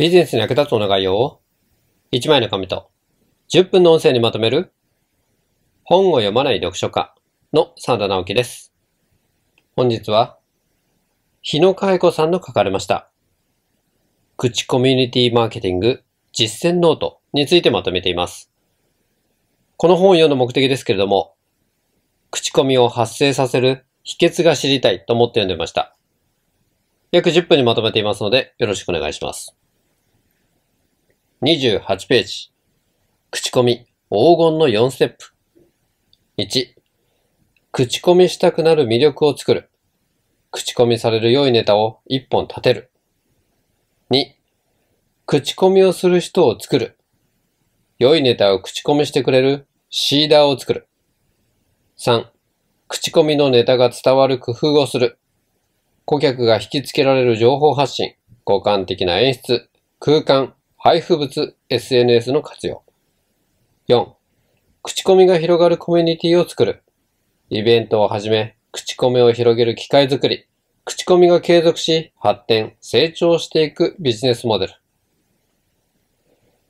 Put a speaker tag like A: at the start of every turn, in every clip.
A: ビジネスに役立つお願いを1枚の紙と10分の音声にまとめる本を読まない読書家のサンダ直樹です。本日は日野海子さんの書かれました口コミュニティマーケティング実践ノートについてまとめています。この本を読む目的ですけれども口コミを発生させる秘訣が知りたいと思って読んでました。約10分にまとめていますのでよろしくお願いします。28ページ。口コミ、黄金の4ステップ。1、口コミしたくなる魅力を作る。口コミされる良いネタを1本立てる。2、口コミをする人を作る。良いネタを口コミしてくれるシーダーを作る。3、口コミのネタが伝わる工夫をする。顧客が引きつけられる情報発信、互換的な演出、空間、配布物 SNS の活用。4、口コミが広がるコミュニティを作る。イベントをはじめ、口コミを広げる機会づくり。口コミが継続し、発展、成長していくビジネスモデル。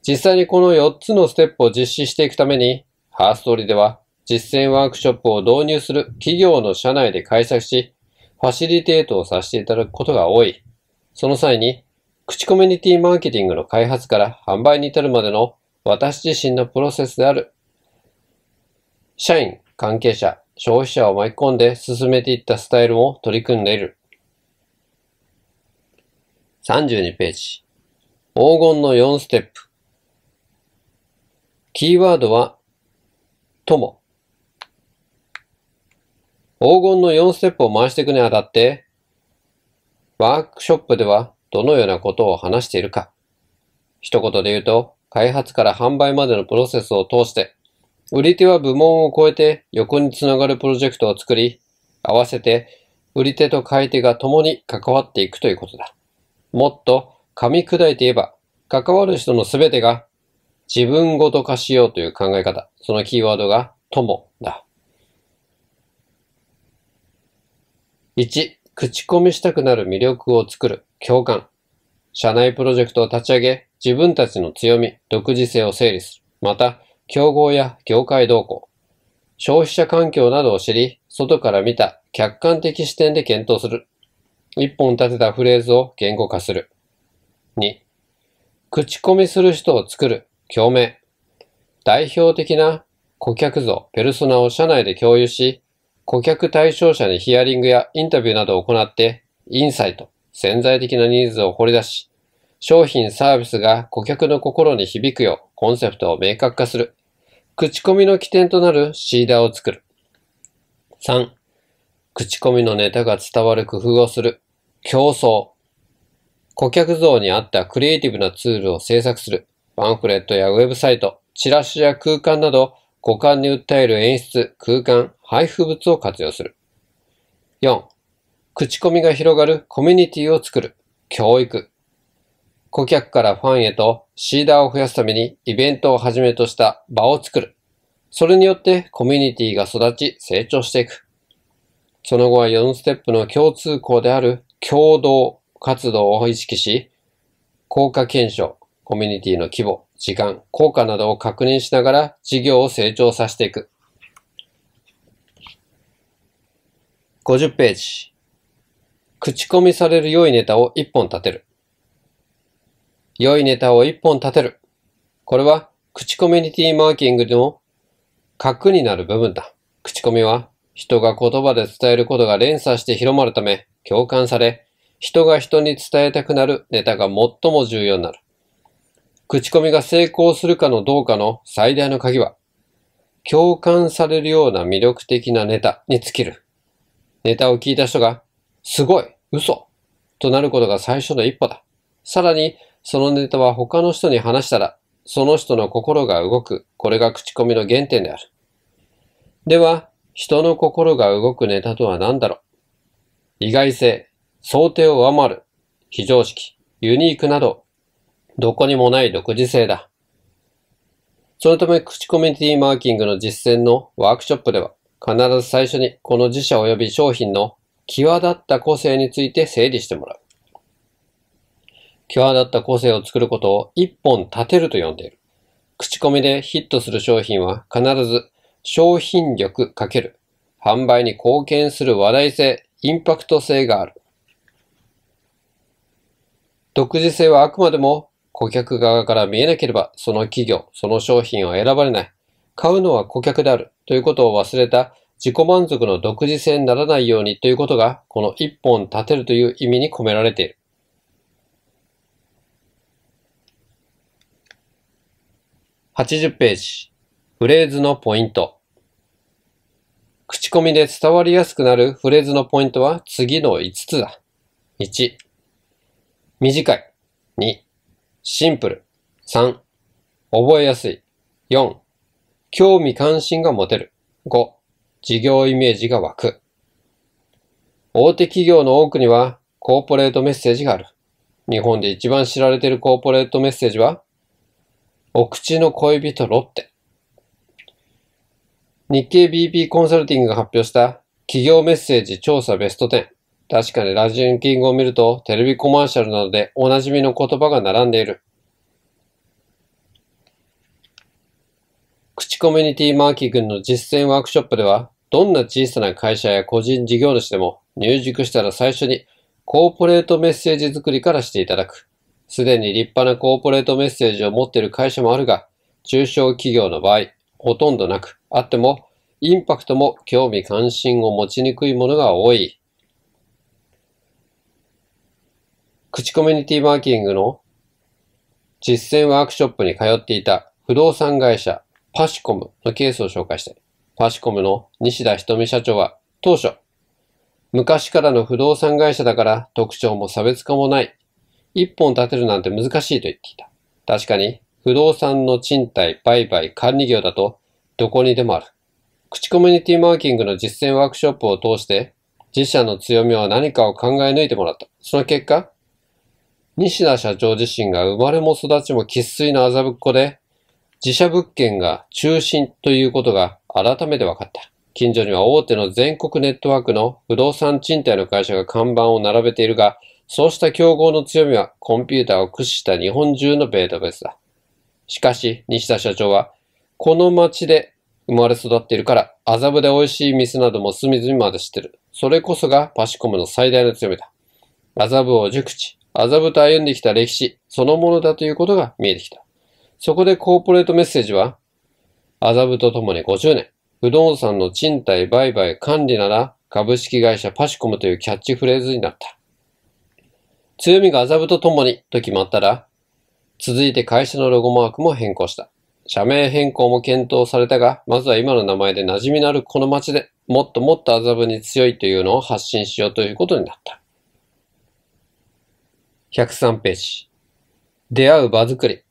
A: 実際にこの4つのステップを実施していくために、ハーストーリーでは実践ワークショップを導入する企業の社内で開釈し、ファシリテートをさせていただくことが多い。その際に口コミュニティマーケティングの開発から販売に至るまでの私自身のプロセスである。社員、関係者、消費者を巻き込んで進めていったスタイルも取り組んでいる。32ページ。黄金の4ステップ。キーワードは、友。黄金の4ステップを回していくにあたって、ワークショップではどのようなことを話しているか。一言で言うと、開発から販売までのプロセスを通して、売り手は部門を超えて横につながるプロジェクトを作り、合わせて売り手と買い手が共に関わっていくということだ。もっと噛み砕いて言えば、関わる人の全てが自分ごと化しようという考え方、そのキーワードが友だ。1、口コミしたくなる魅力を作る。共感。社内プロジェクトを立ち上げ、自分たちの強み、独自性を整理する。また、競合や業界動向、消費者環境などを知り、外から見た客観的視点で検討する。一本立てたフレーズを言語化する。2、口コミする人を作る、共鳴。代表的な顧客像、ペルソナを社内で共有し、顧客対象者にヒアリングやインタビューなどを行って、インサイト、潜在的なニーズを掘り出し、商品サービスが顧客の心に響くようコンセプトを明確化する。口コミの起点となるシーダーを作る。3、口コミのネタが伝わる工夫をする。競争。顧客像に合ったクリエイティブなツールを制作する。パンフレットやウェブサイト、チラシや空間など、五感に訴える演出、空間、配布物を活用する。4、口コミが広がるコミュニティを作る、教育。顧客からファンへとシーダーを増やすためにイベントをはじめとした場を作る。それによってコミュニティが育ち成長していく。その後は4ステップの共通項である共同活動を意識し、効果検証、コミュニティの規模、時間、効果などを確認しながら事業を成長させていく。50ページ。口コミされる良いネタを一本立てる。良いネタを一本立てる。これは、口コミュニティマーキングの核になる部分だ。口コミは、人が言葉で伝えることが連鎖して広まるため、共感され、人が人に伝えたくなるネタが最も重要になる。口コミが成功するかのどうかの最大の鍵は、共感されるような魅力的なネタに尽きる。ネタを聞いた人がすごい嘘となることが最初の一歩だ。さらに、そのネタは他の人に話したら、その人の心が動く。これが口コミの原点である。では、人の心が動くネタとは何だろう意外性、想定を上回る、非常識、ユニークなど、どこにもない独自性だ。そのため、口コミュニティマーキングの実践のワークショップでは、必ず最初にこの自社及び商品の際立った個性について整理してもらう。際立った個性を作ることを一本立てると呼んでいる。口コミでヒットする商品は必ず商品力×販売に貢献する話題性、インパクト性がある。独自性はあくまでも顧客側から見えなければその企業、その商品は選ばれない。買うのは顧客であるということを忘れた自己満足の独自性にならないようにということが、この一本立てるという意味に込められている。80ページ。フレーズのポイント。口コミで伝わりやすくなるフレーズのポイントは次の5つだ。1、短い。2、シンプル。3、覚えやすい。4、興味関心が持てる。5、事業イメージが湧く。大手企業の多くにはコーポレートメッセージがある。日本で一番知られているコーポレートメッセージは、お口の恋人ロッテ。日経 BP コンサルティングが発表した企業メッセージ調査ベスト10。確かにラジンキングを見るとテレビコマーシャルなどでおなじみの言葉が並んでいる。口コミュニティマーキングの実践ワークショップでは、どんな小さな会社や個人事業主でも入塾したら最初にコーポレートメッセージ作りからしていただく。すでに立派なコーポレートメッセージを持っている会社もあるが、中小企業の場合、ほとんどなく、あっても、インパクトも興味関心を持ちにくいものが多い。口コミュニティマーキングの実践ワークショップに通っていた不動産会社、パシコムのケースを紹介したい。パシコムの西田瞳社長は当初、昔からの不動産会社だから特徴も差別化もない。一本建てるなんて難しいと言っていた。確かに、不動産の賃貸、売買、管理業だと、どこにでもある。口コミュニティマーキングの実践ワークショップを通して、自社の強みは何かを考え抜いてもらった。その結果、西田社長自身が生まれも育ちも喫水の麻ぶっこで、自社物件が中心ということが改めて分かった。近所には大手の全国ネットワークの不動産賃貸の会社が看板を並べているが、そうした競合の強みはコンピューターを駆使した日本中のベータベースだ。しかし、西田社長は、この街で生まれ育っているから、麻布で美味しい店なども隅々まで知ってる。それこそがパシコムの最大の強みだ。麻布を熟知、麻布と歩んできた歴史そのものだということが見えてきた。そこでコーポレートメッセージは、麻布とともに50年、不動産の賃貸売買管理なら株式会社パシコムというキャッチフレーズになった。強みが麻布とともにと決まったら、続いて会社のロゴマークも変更した。社名変更も検討されたが、まずは今の名前で馴染みのあるこの街でもっともっと麻布に強いというのを発信しようということになった。103ページ。出会う場作り。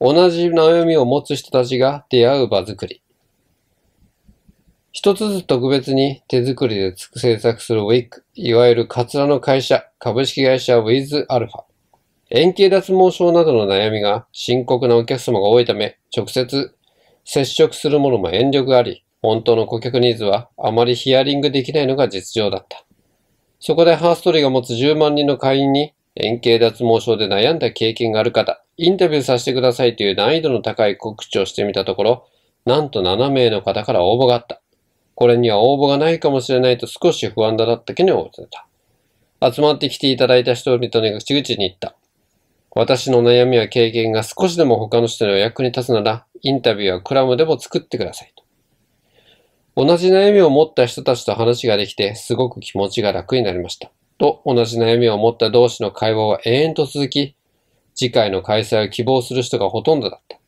A: 同じ悩みを持つ人たちが出会う場づくり。一つずつ特別に手作りで制作するウィッグ、いわゆるカツラの会社、株式会社ウィズアルファ。円形脱毛症などの悩みが深刻なお客様が多いため、直接接触するものも遠慮があり、本当の顧客ニーズはあまりヒアリングできないのが実情だった。そこでハーストリーが持つ10万人の会員に円形脱毛症で悩んだ経験がある方、インタビューさせてくださいという難易度の高い告知をしてみたところ、なんと7名の方から応募があった。これには応募がないかもしれないと少し不安だったけに思ってた。集まってきていただいた人々に口々に言った。私の悩みや経験が少しでも他の人の役に立つなら、インタビューはクラムでも作ってくださいと。同じ悩みを持った人たちと話ができて、すごく気持ちが楽になりました。と、同じ悩みを持った同士の会話は永遠と続き、次回の開催を希望する人がほとんどだった。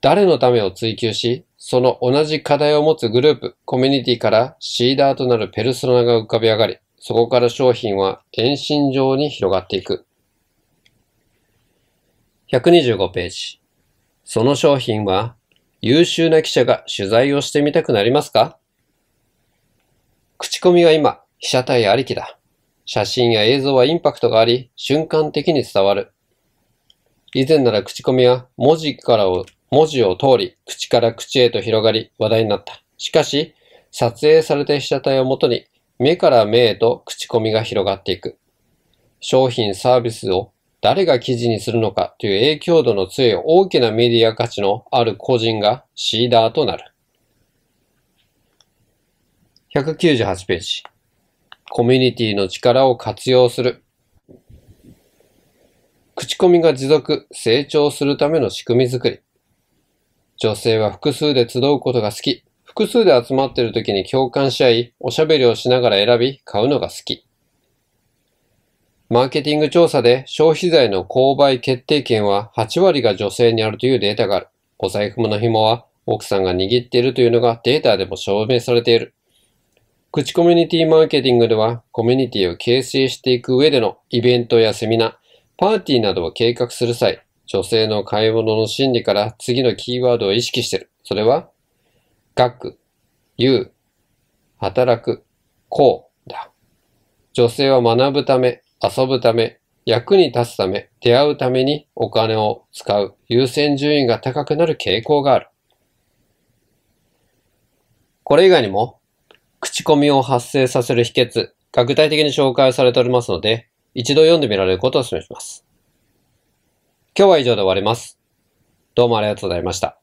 A: 誰のためを追求し、その同じ課題を持つグループ、コミュニティからシーダーとなるペルソナが浮かび上がり、そこから商品は延伸上に広がっていく。125ページ。その商品は優秀な記者が取材をしてみたくなりますか口コミは今、被写体ありきだ。写真や映像はインパクトがあり、瞬間的に伝わる。以前なら口コミは文字からを、文字を通り、口から口へと広がり話題になった。しかし、撮影された被写体をもとに、目から目へと口コミが広がっていく。商品サービスを誰が記事にするのかという影響度の強い大きなメディア価値のある個人がシーダーとなる。198ページ。コミュニティの力を活用する。口コミが持続、成長するための仕組みづくり。女性は複数で集うことが好き。複数で集まっている時に共感し合い、おしゃべりをしながら選び、買うのが好き。マーケティング調査で消費財の購買決定権は8割が女性にあるというデータがある。お財布の紐は奥さんが握っているというのがデータでも証明されている。口コミュニティマーケティングではコミュニティを形成していく上でのイベントやセミナー、パーティーなどを計画する際、女性の買い物の心理から次のキーワードを意識してる。それは、学、言う、働く、こうだ。女性は学ぶため、遊ぶため、役に立つため、出会うためにお金を使う優先順位が高くなる傾向がある。これ以外にも、口コミを発生させる秘訣が具体的に紹介されておりますので、一度読んでみられることを示します。今日は以上で終わります。どうもありがとうございました。